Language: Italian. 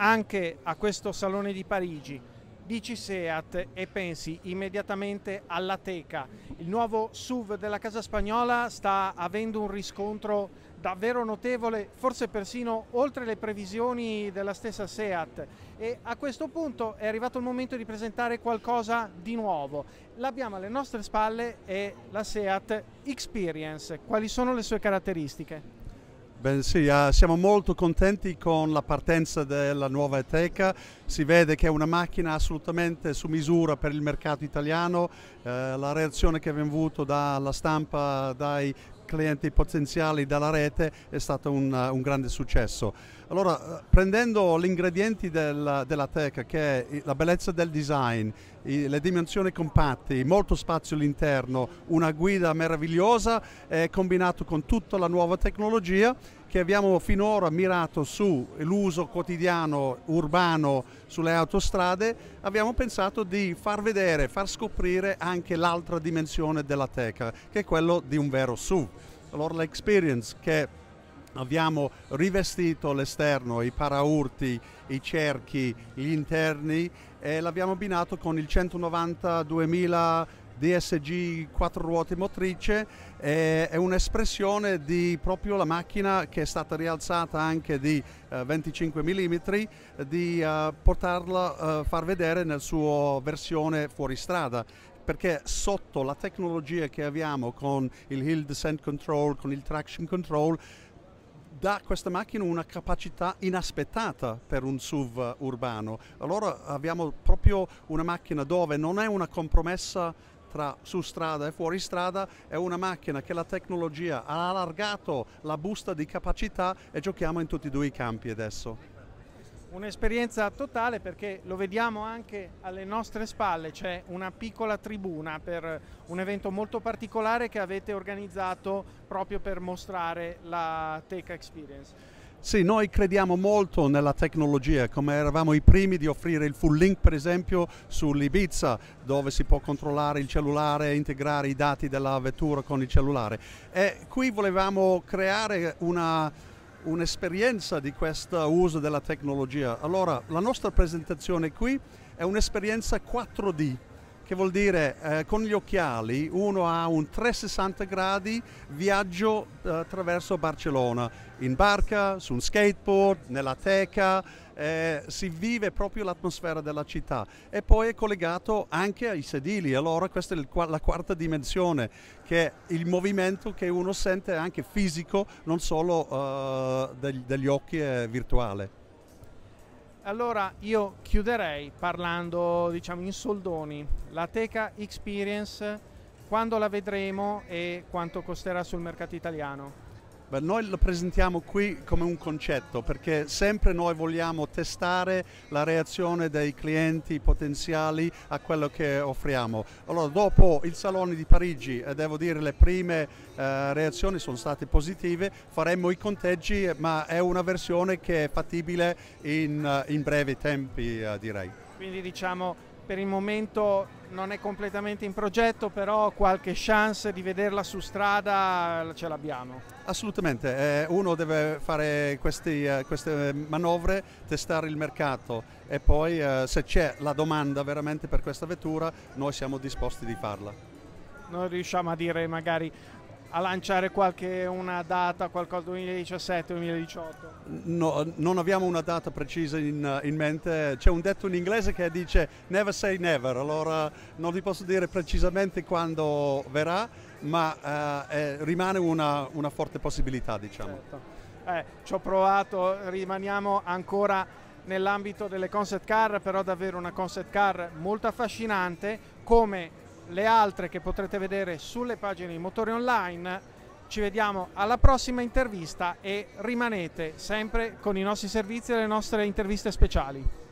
anche a questo Salone di Parigi, dici Seat e pensi immediatamente alla Teca. Il nuovo SUV della casa spagnola sta avendo un riscontro davvero notevole, forse persino oltre le previsioni della stessa Seat. E a questo punto è arrivato il momento di presentare qualcosa di nuovo. L'abbiamo alle nostre spalle, è la Seat Experience. Quali sono le sue caratteristiche? Ben sì, uh, siamo molto contenti con la partenza della nuova Eteca, si vede che è una macchina assolutamente su misura per il mercato italiano, uh, la reazione che abbiamo avuto dalla stampa, dai clienti potenziali dalla rete è stato un, eh, un grande successo. Allora, eh, prendendo gli ingredienti del, della tech, che è la bellezza del design, i, le dimensioni compatte, molto spazio all'interno, una guida meravigliosa, eh, combinato con tutta la nuova tecnologia, che abbiamo finora mirato sull'uso quotidiano urbano sulle autostrade, abbiamo pensato di far vedere, far scoprire anche l'altra dimensione della teca, che è quello di un vero su. Allora l'experience che abbiamo rivestito l'esterno, i paraurti, i cerchi, gli interni e eh, l'abbiamo abbinato con il 192.000 DSG 4 ruote motrice è un'espressione di proprio la macchina che è stata rialzata anche di 25 eh, mm di eh, portarla eh, far vedere nel suo versione fuoristrada perché sotto la tecnologia che abbiamo con il hill descent control, con il traction control, dà questa macchina una capacità inaspettata per un SUV urbano. Allora abbiamo proprio una macchina dove non è una compromessa tra su strada e fuori strada, è una macchina che la tecnologia ha allargato la busta di capacità e giochiamo in tutti e due i campi adesso. Un'esperienza totale perché lo vediamo anche alle nostre spalle, c'è una piccola tribuna per un evento molto particolare che avete organizzato proprio per mostrare la Tech Experience. Sì, noi crediamo molto nella tecnologia, come eravamo i primi di offrire il full link per esempio sull'Ibiza dove si può controllare il cellulare e integrare i dati della vettura con il cellulare. E qui volevamo creare una, un'esperienza di questo uso della tecnologia. Allora, la nostra presentazione qui è un'esperienza 4D, che vuol dire eh, con gli occhiali uno ha un 360 gradi viaggio eh, attraverso Barcellona, in barca, su un skateboard, nella teca, eh, si vive proprio l'atmosfera della città e poi è collegato anche ai sedili, allora questa è il, la quarta dimensione che è il movimento che uno sente anche fisico, non solo eh, degli, degli occhi e eh, virtuale. Allora io chiuderei parlando diciamo in soldoni la Teca Experience, quando la vedremo e quanto costerà sul mercato italiano. Beh, noi lo presentiamo qui come un concetto perché sempre noi vogliamo testare la reazione dei clienti potenziali a quello che offriamo. Allora, dopo il Salone di Parigi, eh, devo dire le prime eh, reazioni sono state positive, faremo i conteggi ma è una versione che è fattibile in, eh, in brevi tempi eh, direi. Quindi diciamo per il momento non è completamente in progetto, però qualche chance di vederla su strada ce l'abbiamo. Assolutamente, eh, uno deve fare questi, eh, queste manovre, testare il mercato e poi eh, se c'è la domanda veramente per questa vettura noi siamo disposti di farla. Non riusciamo a dire magari a lanciare qualche, una data, qualcosa 2017-2018? No, non abbiamo una data precisa in, in, mente, c'è un detto in inglese che dice never say never, allora non vi posso dire precisamente quando verrà, ma eh, rimane una, una, forte possibilità diciamo. Certo. Eh, ci ho provato, rimaniamo ancora nell'ambito delle concept car, però davvero una concept car molto affascinante come le altre che potrete vedere sulle pagine di Motori Online. Ci vediamo alla prossima intervista e rimanete sempre con i nostri servizi e le nostre interviste speciali.